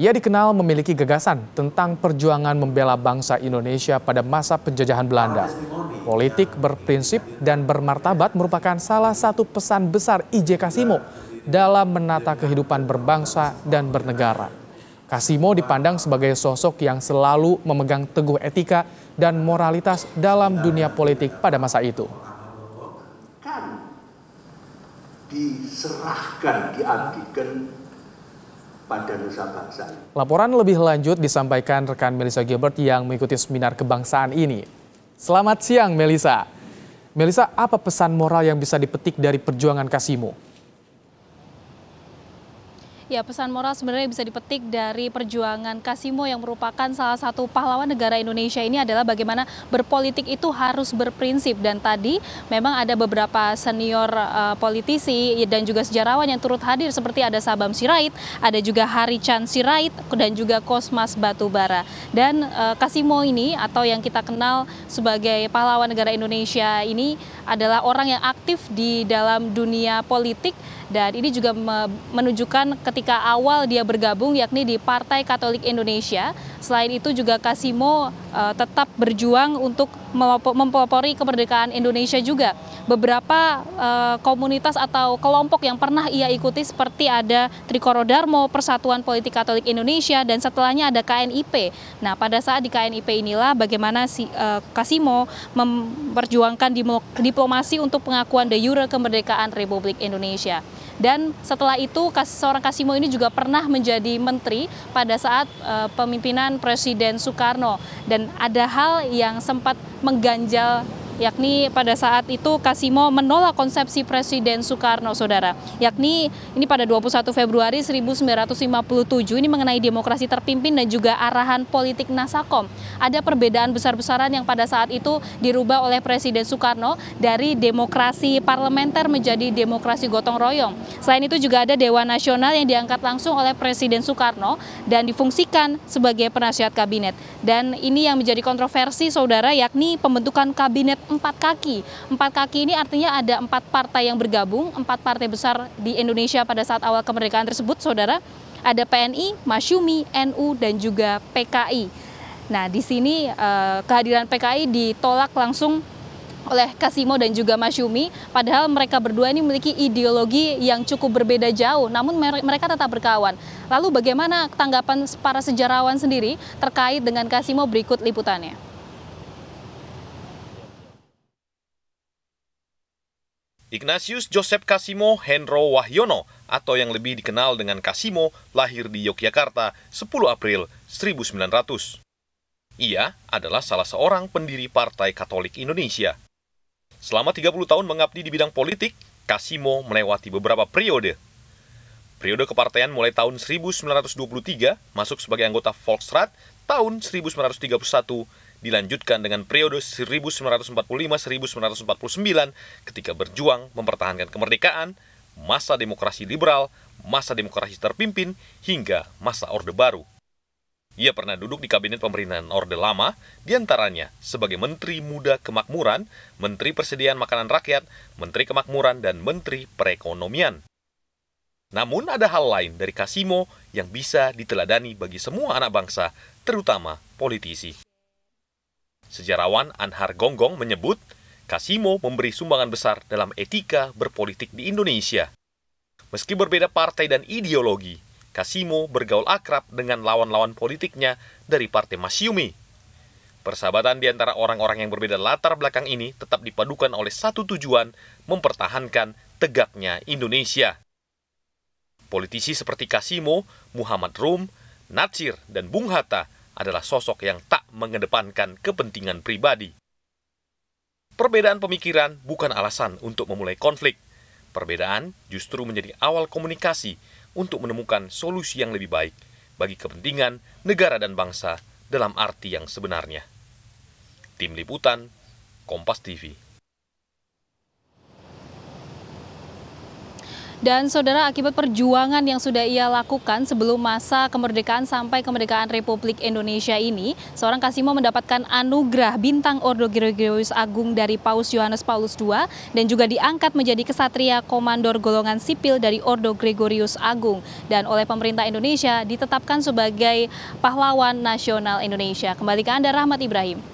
Ia dikenal memiliki gagasan tentang perjuangan membela bangsa Indonesia pada masa penjajahan Belanda. Politik berprinsip dan bermartabat merupakan salah satu pesan besar IJ Kasimo dalam menata kehidupan berbangsa dan bernegara. Kasimo dipandang sebagai sosok yang selalu memegang teguh etika dan moralitas dalam dunia politik pada masa itu. Kan diserahkan, pada nusa bangsa. Laporan lebih lanjut disampaikan rekan Melisa Gilbert yang mengikuti seminar kebangsaan ini. Selamat siang Melisa. Melisa, apa pesan moral yang bisa dipetik dari perjuangan Kasimu? Ya, pesan moral sebenarnya bisa dipetik dari perjuangan Kasimo yang merupakan salah satu pahlawan negara Indonesia ini adalah bagaimana berpolitik itu harus berprinsip. Dan tadi memang ada beberapa senior uh, politisi dan juga sejarawan yang turut hadir seperti ada Sabam Sirait, ada juga Hari Chan Sirait, dan juga Kosmas Batubara. Dan uh, Kasimo ini atau yang kita kenal sebagai pahlawan negara Indonesia ini adalah orang yang aktif di dalam dunia politik dan ini juga menunjukkan ketika ketika awal dia bergabung yakni di Partai Katolik Indonesia. Selain itu juga Kasimo uh, tetap berjuang untuk mempelopori kemerdekaan Indonesia juga. Beberapa uh, komunitas atau kelompok yang pernah ia ikuti seperti ada Trikoro Darmo, Persatuan Politik Katolik Indonesia, dan setelahnya ada KNIP. Nah, pada saat di KNIP inilah bagaimana si, uh, Kasimo memperjuangkan diplomasi untuk pengakuan de jure kemerdekaan Republik Indonesia dan setelah itu seorang Kasimo ini juga pernah menjadi menteri pada saat uh, pemimpinan Presiden Soekarno dan ada hal yang sempat mengganjal yakni pada saat itu Kasimo menolak konsepsi Presiden Soekarno, saudara. Yakni ini pada 21 Februari 1957 ini mengenai demokrasi terpimpin dan juga arahan politik Nasakom. Ada perbedaan besar-besaran yang pada saat itu dirubah oleh Presiden Soekarno dari demokrasi parlementer menjadi demokrasi gotong royong. Selain itu juga ada Dewan Nasional yang diangkat langsung oleh Presiden Soekarno dan difungsikan sebagai penasihat kabinet. Dan ini yang menjadi kontroversi saudara yakni pembentukan kabinet empat kaki. Empat kaki ini artinya ada empat partai yang bergabung, empat partai besar di Indonesia pada saat awal kemerdekaan tersebut, saudara. Ada PNI, Masyumi, NU, dan juga PKI. Nah, di sini eh, kehadiran PKI ditolak langsung oleh Kasimo dan juga Masyumi. Padahal mereka berdua ini memiliki ideologi yang cukup berbeda jauh, namun mereka tetap berkawan. Lalu bagaimana tanggapan para sejarawan sendiri terkait dengan Kasimo berikut liputannya? Ignatius Joseph Kasimo Hendro Wahyono atau yang lebih dikenal dengan Kasimo lahir di Yogyakarta 10 April 1900. Ia adalah salah seorang pendiri Partai Katolik Indonesia. Selama 30 tahun mengabdi di bidang politik, Kasimo melewati beberapa periode. Periode kepartaian mulai tahun 1923 masuk sebagai anggota Volksrat tahun 1931 dilanjutkan dengan periode 1945-1949 ketika berjuang mempertahankan kemerdekaan, masa demokrasi liberal, masa demokrasi terpimpin, hingga masa Orde Baru. Ia pernah duduk di kabinet pemerintahan Orde Lama, diantaranya sebagai Menteri Muda Kemakmuran, Menteri Persediaan Makanan Rakyat, Menteri Kemakmuran, dan Menteri Perekonomian. Namun ada hal lain dari Kasimo yang bisa diteladani bagi semua anak bangsa, terutama politisi. Sejarawan Anhar Gonggong menyebut, Kasimo memberi sumbangan besar dalam etika berpolitik di Indonesia. Meski berbeda partai dan ideologi, Kasimo bergaul akrab dengan lawan-lawan politiknya dari Partai Masyumi. Persahabatan di antara orang-orang yang berbeda latar belakang ini tetap dipadukan oleh satu tujuan, mempertahankan tegaknya Indonesia. Politisi seperti Kasimo, Muhammad Rum, Natsir, dan Bung Hatta adalah sosok yang tak mengedepankan kepentingan pribadi. Perbedaan pemikiran bukan alasan untuk memulai konflik. Perbedaan justru menjadi awal komunikasi untuk menemukan solusi yang lebih baik bagi kepentingan negara dan bangsa dalam arti yang sebenarnya. Tim Liputan, Kompas TV. Dan saudara akibat perjuangan yang sudah ia lakukan sebelum masa kemerdekaan sampai kemerdekaan Republik Indonesia ini, seorang Kasimo mendapatkan anugerah bintang Ordo Gregorius Agung dari Paus Yohanes Paulus II dan juga diangkat menjadi kesatria komandor golongan sipil dari Ordo Gregorius Agung dan oleh pemerintah Indonesia ditetapkan sebagai pahlawan nasional Indonesia. Kembali ke Anda Rahmat Ibrahim.